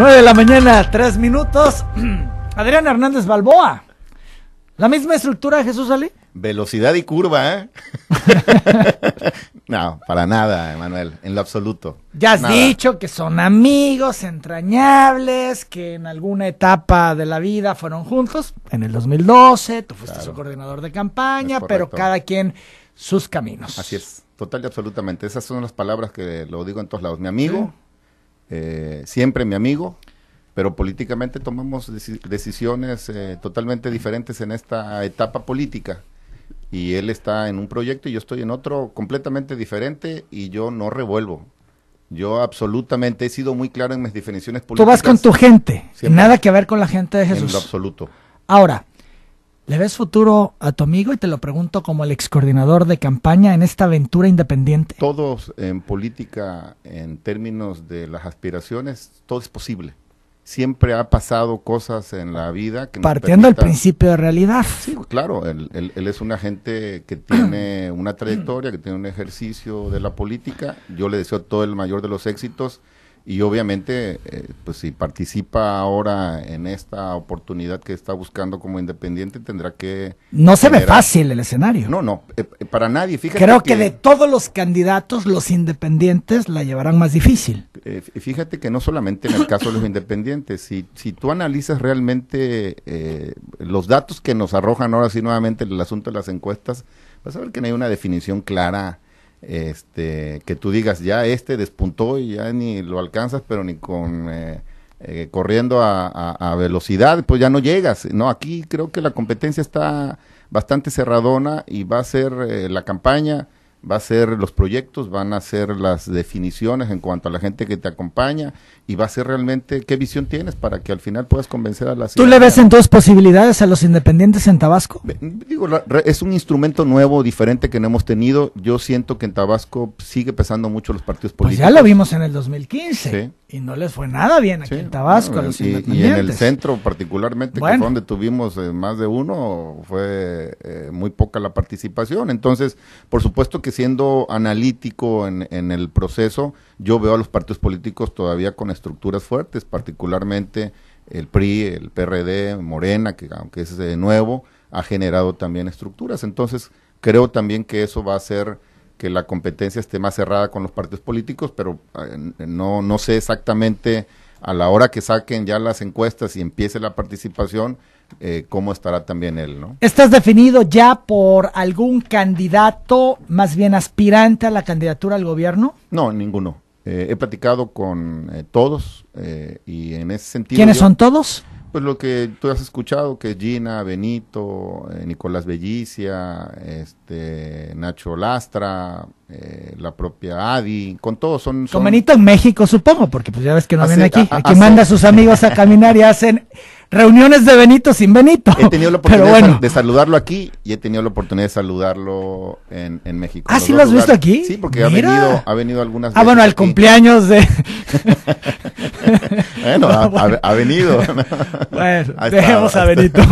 9 de la mañana, 3 minutos. Adrián Hernández Balboa. ¿La misma estructura, de Jesús Ali? Velocidad y curva, ¿eh? no, para nada, Manuel, en lo absoluto. Ya has dicho que son amigos entrañables, que en alguna etapa de la vida fueron juntos. En el 2012, tú fuiste su coordinador de campaña, pero cada quien sus caminos. Así es, total y absolutamente. Esas son las palabras que lo digo en todos lados. Mi amigo, eh, siempre mi amigo, pero políticamente tomamos decisiones eh, totalmente diferentes en esta etapa política. Y él está en un proyecto y yo estoy en otro completamente diferente y yo no revuelvo. Yo absolutamente he sido muy claro en mis definiciones políticas. Tú vas con tu gente, nada que ver con la gente de Jesús. En absoluto. Ahora, ¿Le ves futuro a tu amigo? Y te lo pregunto como el ex coordinador de campaña en esta aventura independiente. Todos en política, en términos de las aspiraciones, todo es posible. Siempre ha pasado cosas en la vida que... Partiendo del principio de realidad. Sí, claro, él, es un agente que tiene una trayectoria, que tiene un ejercicio de la política. Yo le deseo todo el mayor de los éxitos y obviamente, eh, pues si participa ahora en esta oportunidad que está buscando como independiente, tendrá que... No se ve fácil el escenario. No, no, eh, eh, para nadie. Fíjate Creo que, de todos los candidatos, los independientes la llevarán más difícil. fíjate que no solamente en el caso de los independientes, si, si tú analizas realmente los datos que nos arrojan ahora sí nuevamente el asunto de las encuestas, vas a ver que no hay una definición clara este, que tú digas, ya este despuntó y ya ni lo alcanzas, pero ni con... Eh, eh, corriendo a, velocidad, pues ya no llegas. No, aquí creo que la competencia está bastante cerradona y va a ser eh, la campaña va a ser los proyectos, van a ser las definiciones en cuanto a la gente que te acompaña y va a ser realmente qué visión tienes para que al final puedas convencer a la ciudad? ¿Tú le ves en dos posibilidades a los independientes en Tabasco? Digo, es un instrumento nuevo, diferente que no hemos tenido. Yo siento que en Tabasco sigue pesando mucho los partidos pues políticos. ya lo vimos en el 2015. Sí y no les fue nada bien aquí en Tabasco y, en el centro particularmente, que fue donde tuvimos eh, más de uno, fue eh, muy poca la participación. Entonces, por supuesto que siendo analítico en, en, el proceso, yo veo a los partidos políticos todavía con estructuras fuertes, particularmente el PRI, el PRD, Morena, que aunque es de nuevo, ha generado también estructuras. Entonces, creo también que eso va a ser que la competencia esté más cerrada con los partidos políticos, pero eh, no, no sé exactamente a la hora que saquen ya las encuestas y empiece la participación, eh, cómo estará también él, ¿no? ¿Estás definido ya por algún candidato, más bien aspirante a la candidatura al gobierno? No, ninguno. Eh, he platicado con todos y en ese sentido... ¿Quiénes son todos? Pues lo que tú has escuchado, que Gina, Benito, eh, Nicolás Bellicia, este, Nacho Lastra, eh, la propia Adi, con todos son, Con Benito en México, supongo, porque pues ya ves que no ah, viene aquí. Que ah, ah, aquí manda a sus amigos a caminar y hacen reuniones de Benito sin Benito. He tenido la oportunidad de saludarlo aquí y he tenido la oportunidad de saludarlo en, en México. ¿Ah, sí lo has visto aquí? Sí, porque ha venido, ha venido algunas veces. Ah, bueno, al cumpleaños de... Bueno, Ha, venido. bueno, dejemos a Benito.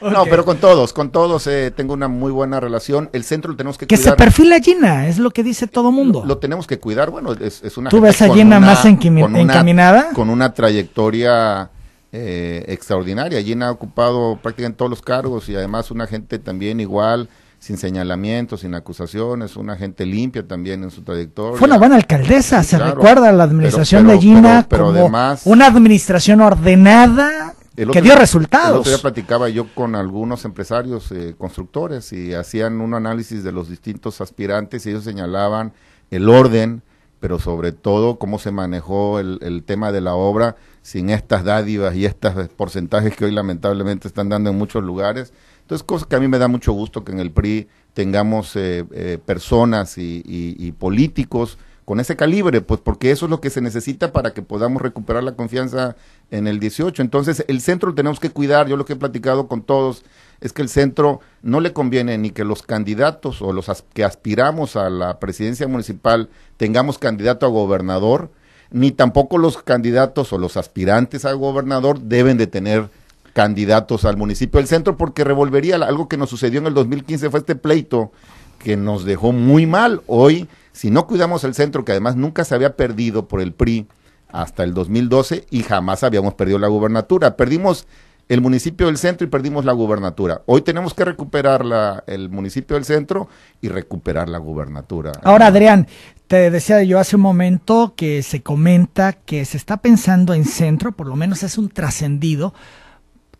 No, pero con todos, con todos eh, tengo una muy buena relación. El centro lo tenemos que, cuidar. Que se perfila Gina, es lo que dice todo mundo. Lo, tenemos que cuidar, bueno, es, una... ¿Tú ves a Gina más encaminada? con una trayectoria... Eh, extraordinaria. Gina ha ocupado prácticamente todos los cargos y además una gente también igual sin señalamientos, sin acusaciones, una gente limpia también en su trayectoria. Fue una buena alcaldesa, se recuerda la administración de Gina pero, como una administración ordenada que dio resultados. El otro platicaba yo con algunos empresarios eh, constructores y hacían un análisis de los distintos aspirantes y ellos señalaban el orden, pero sobre todo cómo se manejó el, el, tema de la obra sin estas dádivas y estos porcentajes que hoy lamentablemente están dando en muchos lugares entonces, cosa que a mí me da mucho gusto que en el PRI tengamos eh, eh, personas y, políticos con ese calibre, pues porque eso es lo que se necesita para que podamos recuperar la confianza en el 18. Entonces, el centro lo tenemos que cuidar, yo lo que he platicado con todos es que el centro no le conviene ni que los candidatos o los que aspiramos a la presidencia municipal tengamos candidato a gobernador, ni tampoco los candidatos o los aspirantes a gobernador deben de tener candidatos al municipio del centro porque revolvería algo que nos sucedió en el 2015 fue este pleito que nos dejó muy mal hoy si no cuidamos el centro que además nunca se había perdido por el PRI hasta el 2012 y jamás habíamos perdido la gubernatura perdimos el municipio del centro y perdimos la gubernatura. Hoy tenemos que recuperar la, el municipio del centro y recuperar la gubernatura. Ahora, Adrián, te decía yo hace un momento que se comenta que se está pensando en centro, por lo menos es un trascendido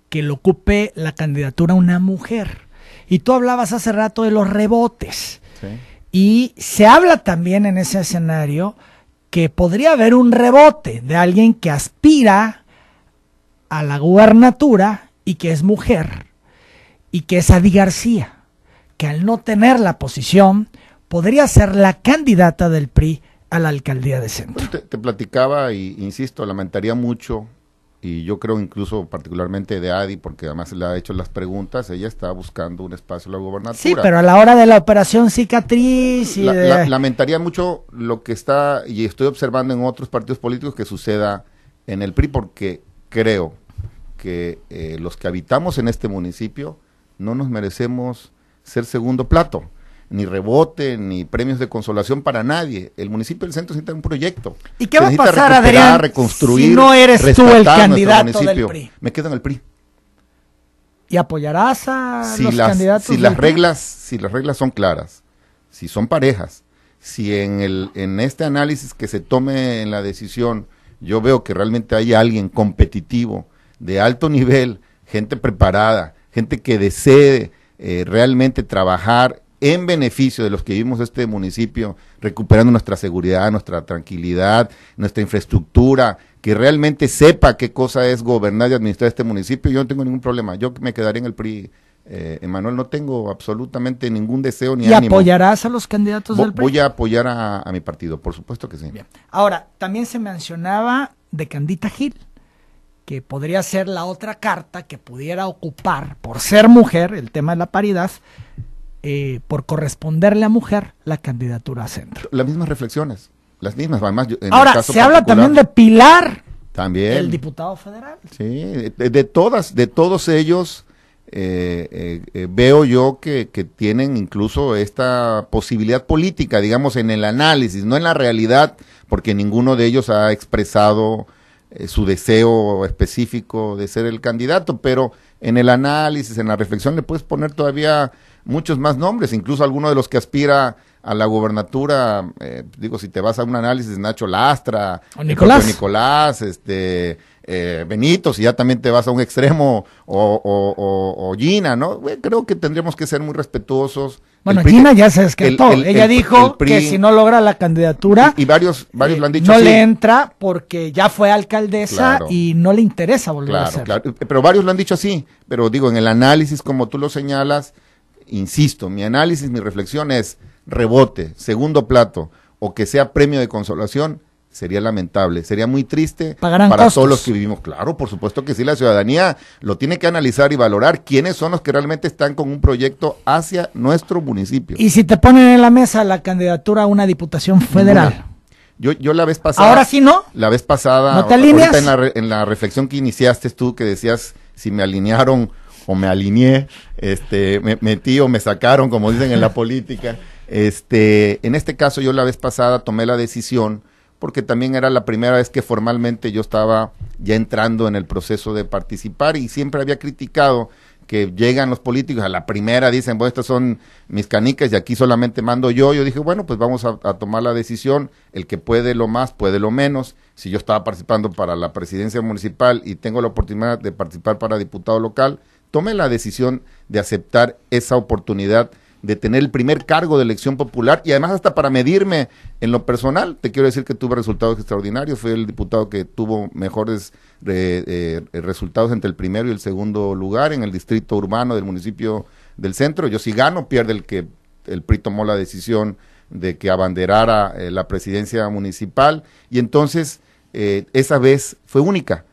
que lo ocupe la candidatura una mujer. Y tú hablabas hace rato de los rebotes. Y se habla también en ese escenario que podría haber un rebote de alguien que aspira a la gubernatura y que es mujer y que es Adi García, que al no tener la posición podría ser la candidata del PRI a la alcaldía de Centro. Te, platicaba y insisto, lamentaría mucho y yo creo incluso particularmente de Adi, porque además le ha hecho las preguntas, ella está buscando un espacio en la gubernatura. Sí, pero a la hora de la operación cicatriz... Y lamentaría mucho lo que está, y estoy observando en otros partidos políticos que suceda en el PRI, porque creo que eh, los que habitamos en este municipio no nos merecemos ser segundo plato ni rebote, ni premios de consolación para nadie. El municipio del centro necesita un proyecto. ¿Y qué va a pasar, Adrián? Reconstruir, si no eres tú el candidato del Me quedo en el PRI. ¿Y apoyarás a los candidatos? Si las, reglas, si las reglas son claras, si son parejas, si en, el, en este análisis que se tome en la decisión yo veo que realmente hay alguien competitivo, de alto nivel, gente preparada, gente que desee eh, realmente trabajar en beneficio de los que vivimos este municipio, recuperando nuestra seguridad, nuestra tranquilidad, nuestra infraestructura, que realmente sepa qué cosa es gobernar y administrar este municipio, yo no tengo ningún problema. Yo me quedaré en el PRI. Eh, Emanuel, no tengo absolutamente ningún deseo ni ¿Y apoyarás a los candidatos del PRI? Voy a apoyar a, a, mi partido, por supuesto que sí. Bien. Ahora, también se mencionaba de Candita Gil, que podría ser la otra carta que pudiera ocupar, por ser mujer, el tema de la paridad, eh, por corresponderle a mujer la candidatura a centro. Las mismas reflexiones, las mismas. Además, Ahora, se habla también de Pilar. También. El diputado federal. Sí, de, todas, de todos ellos. Eh, eh, veo yo que, que tienen incluso esta posibilidad política, digamos, en el análisis, no en la realidad, porque ninguno de ellos ha expresado su deseo específico de ser el candidato, pero en el análisis, en la reflexión, le puedes poner todavía muchos más nombres, incluso alguno de los que aspira a la gubernatura, eh, digo, si te vas a un análisis, Nacho Lastra, eh, Nicolás, este, eh, Benito, si ya también te vas a un extremo, o, o, Gina, ¿no? creo que tendríamos que ser muy respetuosos bueno, Gina ya se descartó. Ella dijo que si no logra la candidatura. Y, varios, varios eh, lo han dicho. No le entra porque ya fue alcaldesa y no le interesa volver a ser. Claro. Pero varios lo han dicho así. Pero digo, en el análisis, como tú lo señalas, insisto, mi análisis, mi reflexión es rebote, segundo plato, o que sea premio de consolación, sería lamentable, sería muy triste para todos los que vivimos. Claro, por supuesto que sí, la ciudadanía lo tiene que analizar y valorar quiénes son los que realmente están con un proyecto hacia nuestro municipio. Y si te ponen en la mesa la candidatura a una diputación federal. Yo, yo la vez pasada. Ahora sí, ¿no? La vez pasada. ¿No te alineas? En la, reflexión que iniciaste tú, que decías si me alinearon o me alineé, este, me metí o me sacaron, como dicen en la política. Este, en este caso, yo la vez pasada tomé la decisión porque también era la primera vez que formalmente yo estaba ya entrando en el proceso de participar y siempre había criticado que llegan los políticos a la primera, dicen, bueno, estas son mis canicas y aquí solamente mando yo. Yo dije, bueno, pues vamos a, tomar la decisión, el que puede lo más, puede lo menos. Si yo estaba participando para la presidencia municipal y tengo la oportunidad de participar para diputado local, tome la decisión de aceptar esa oportunidad de tener el primer cargo de elección popular y además hasta para medirme en lo personal, te quiero decir que tuve resultados extraordinarios, fue el diputado que tuvo mejores eh, eh, resultados entre el primero y el segundo lugar en el distrito urbano del municipio del centro, yo si gano pierde el que el PRI tomó la decisión de que abanderara eh, la presidencia municipal y entonces esa vez fue única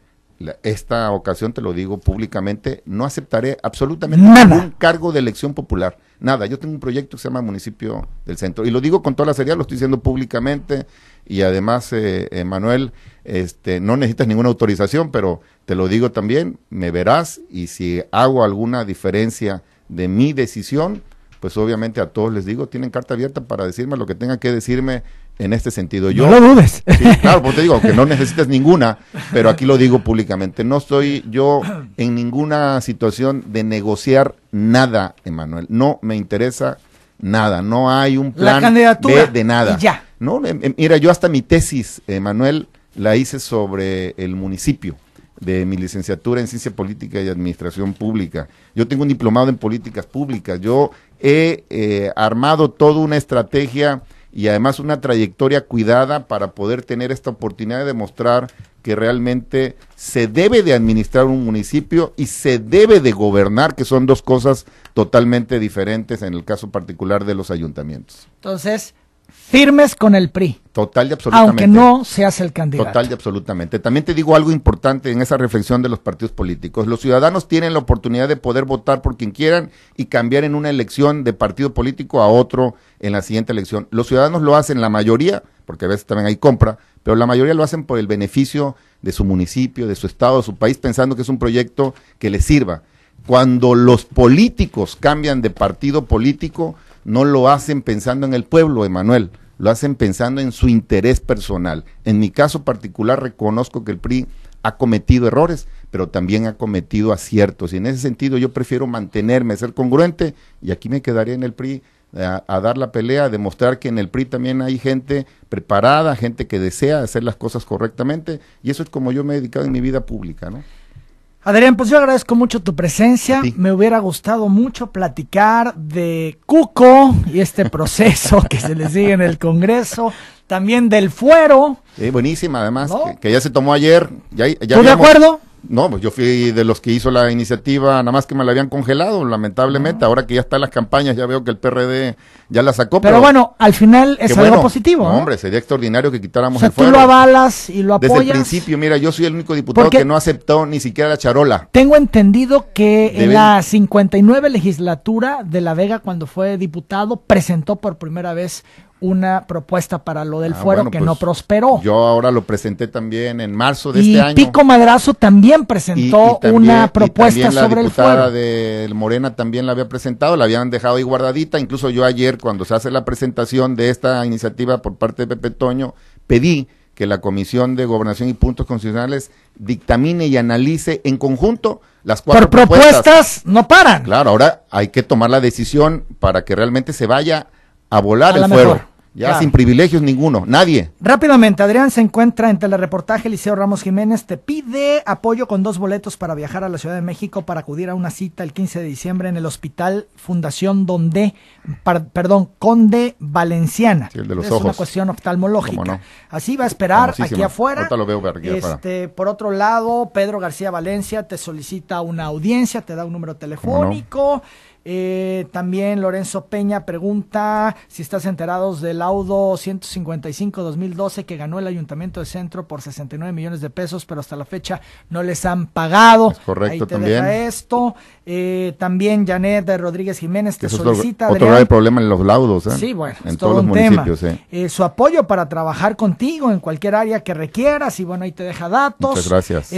esta ocasión te lo digo públicamente, no aceptaré absolutamente ningún cargo de elección popular. Nada, yo tengo un proyecto que se llama Municipio del Centro. Y lo digo con toda la seriedad, lo estoy diciendo públicamente. Y además, eh, eh, Manuel, este, no necesitas ninguna autorización, pero te lo digo también, me verás y si hago alguna diferencia de mi decisión, pues obviamente a todos les digo, tienen carta abierta para decirme lo que tenga que decirme en este sentido. Yo, no dudes. claro, porque te digo, que no necesitas ninguna, pero aquí lo digo públicamente. No estoy yo en ninguna situación de negociar nada, Emanuel. No me interesa nada. No hay un plan de nada. Ya. No, em, em, mira, yo hasta mi tesis, Emanuel, la hice sobre el municipio de mi licenciatura en Ciencia Política y Administración Pública. Yo tengo un diplomado en políticas públicas. Yo he eh, armado toda una estrategia y además una trayectoria cuidada para poder tener esta oportunidad de demostrar que realmente se debe de administrar un municipio y se debe de gobernar, que son dos cosas totalmente diferentes en el caso particular de los ayuntamientos. Entonces, firmes con el PRI. Total y absolutamente. Aunque no seas el candidato. Total y absolutamente. También te digo algo importante en esa reflexión de los partidos políticos. Los ciudadanos tienen la oportunidad de poder votar por quien quieran y cambiar en una elección de partido político a otro en la siguiente elección. Los ciudadanos lo hacen, la mayoría, porque a veces también hay compra, pero la mayoría lo hacen por el beneficio de su municipio, de su estado, de su país, pensando que es un proyecto que les sirva. Cuando los políticos cambian de partido político, no lo hacen pensando en el pueblo, Emanuel, lo hacen pensando en su interés personal. En mi caso particular reconozco que el PRI ha cometido errores, pero también ha cometido aciertos. Y en ese sentido yo prefiero mantenerme, ser congruente, y aquí me quedaría en el PRI eh, a, a, dar la pelea, a demostrar que en el PRI también hay gente preparada, gente que desea hacer las cosas correctamente, y eso es como yo me he dedicado en mi vida pública, ¿no? Adrián, pues yo agradezco mucho tu presencia. Me hubiera gustado mucho platicar de Cuco y este proceso que se le sigue en el Congreso, también del fuero. buenísima, además, que, ya se tomó ayer. Ya, de acuerdo? No, pues yo fui de los que hizo la iniciativa, nada más que me la habían congelado, lamentablemente. Ah. Ahora que ya están las campañas, ya veo que el PRD ya la sacó. Pero, bueno, al final es algo positivo. Hombre, sería extraordinario que quitáramos el fuero. Tú lo avalas y lo apoyas. Desde el principio, mira, yo soy el único diputado que no aceptó ni siquiera la charola. Tengo entendido que en la 59 legislatura de La Vega, cuando fue diputado, presentó por primera vez una propuesta para lo del ah, fuero que pues, no prosperó. Yo ahora lo presenté también en marzo de este año. Y Pico Madrazo también presentó una propuesta la sobre el fuero. de Morena también la había presentado, la habían dejado ahí guardadita. Incluso yo ayer, cuando se hace la presentación de esta iniciativa por parte de Pepe Toño, pedí que la Comisión de Gobernación y Puntos Constitucionales dictamine y analice en conjunto las cuatro propuestas. Por propuestas. no paran. Claro, ahora hay que tomar la decisión para que realmente se vaya a volar el fuero. Ya sin privilegios ninguno, nadie. Rápidamente, Adrián se encuentra en telereportaje Liceo Ramos Jiménez. Te pide apoyo con dos boletos para viajar a la Ciudad de México para acudir a una cita el 15 de diciembre en el Hospital Fundación Donde, perdón, Conde Valenciana. de los es una cuestión oftalmológica. Así va a esperar aquí afuera. Lo veo afuera. Este, por otro lado, Pedro García Valencia te solicita una audiencia, te da un número telefónico. Eh, también Lorenzo Peña pregunta si estás enterados del laudo 155-2012 que ganó el Ayuntamiento de Centro por 69 millones de pesos, pero hasta la fecha no les han pagado. correcto, Ahí te también. esto. Eh, también Janet de Rodríguez Jiménez te solicita. Otro, grave problema en los laudos. ¿eh? Sí, bueno, en todo todos un los municipios. Tema. Eh, su apoyo para trabajar contigo en cualquier área que requieras y bueno, ahí te deja datos. Muchas gracias.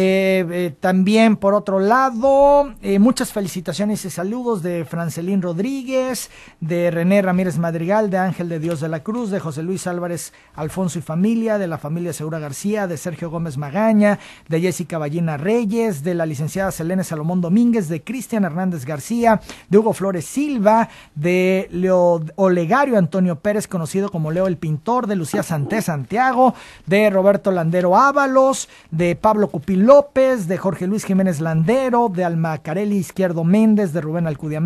también, por otro lado, muchas felicitaciones y saludos de Francelín Rodríguez, de René Ramírez Madrigal, de Ángel de Dios de la Cruz, de José Luis Álvarez Alfonso y familia, de la familia Segura García, de Sergio Gómez Magaña, de Jessica Ballina Reyes, de la licenciada Selene Salomón Domínguez, de Cristian Hernández García, de Hugo Flores Silva, de Leo Olegario Antonio Pérez, conocido como Leo el Pintor, de Lucía Santé Santiago, de Roberto Landero Ábalos, de Pablo Cupil López, de Jorge Luis Jiménez Landero, de Alma Carelli Izquierdo Méndez, de Rubén Alcudia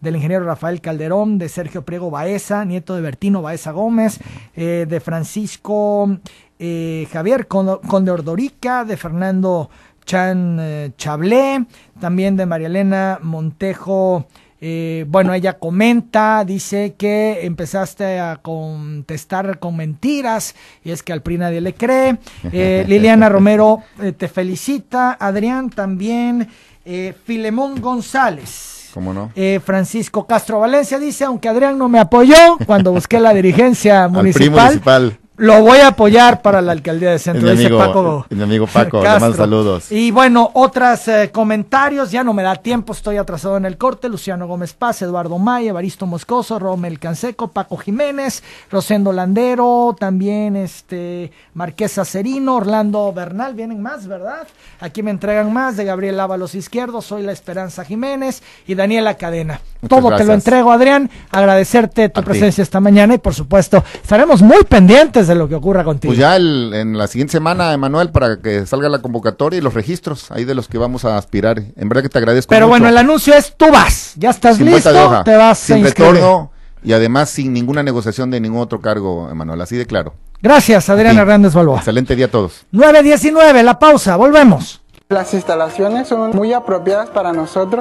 del ingeniero Rafael Calderón, de Sergio Priego Baeza, nieto de Bertino Baeza Gómez, eh, de Francisco eh, Javier Conde Ordorica, de Fernando Chan eh, Chablé, también de María Elena Montejo. bueno, ella comenta, dice que empezaste a contestar con mentiras y es que al PRI nadie le cree. Liliana Romero te felicita, Adrián también, Filemón González no? Eh, Francisco Castro Valencia dice, aunque Adrián no me apoyó cuando busqué la dirigencia municipal, municipal, lo voy a apoyar para la alcaldía de Centro, dice Paco. Mi amigo Paco, saludos. Y bueno, otras eh, comentarios, ya no me da tiempo, estoy atrasado en el corte. Luciano Gómez Paz, Eduardo Maya, Evaristo Moscoso, Romel Canseco, Paco Jiménez, Rosendo Landero, también este Marqués Acerino, Orlando Bernal, vienen más, ¿verdad? Aquí me entregan más de Gabriel Ábalos Izquierdo, soy la Esperanza Jiménez y Daniela Cadena. Todo te lo entrego, Adrián. Agradecerte tu presencia esta mañana y, por supuesto, estaremos muy pendientes de lo que ocurra contigo. Pues ya en la siguiente semana, Emanuel, para que salga la convocatoria y los registros ahí de los que vamos a aspirar. En verdad que te agradezco. Pero bueno, el anuncio es: tú vas, ya estás listo, te vas sin retorno y además sin ninguna negociación de ningún otro cargo, Emanuel. Así de claro. Gracias, Adrián Hernández Balboa. Excelente día a todos. 9.19, la pausa, volvemos. Las instalaciones son muy apropiadas para nosotros.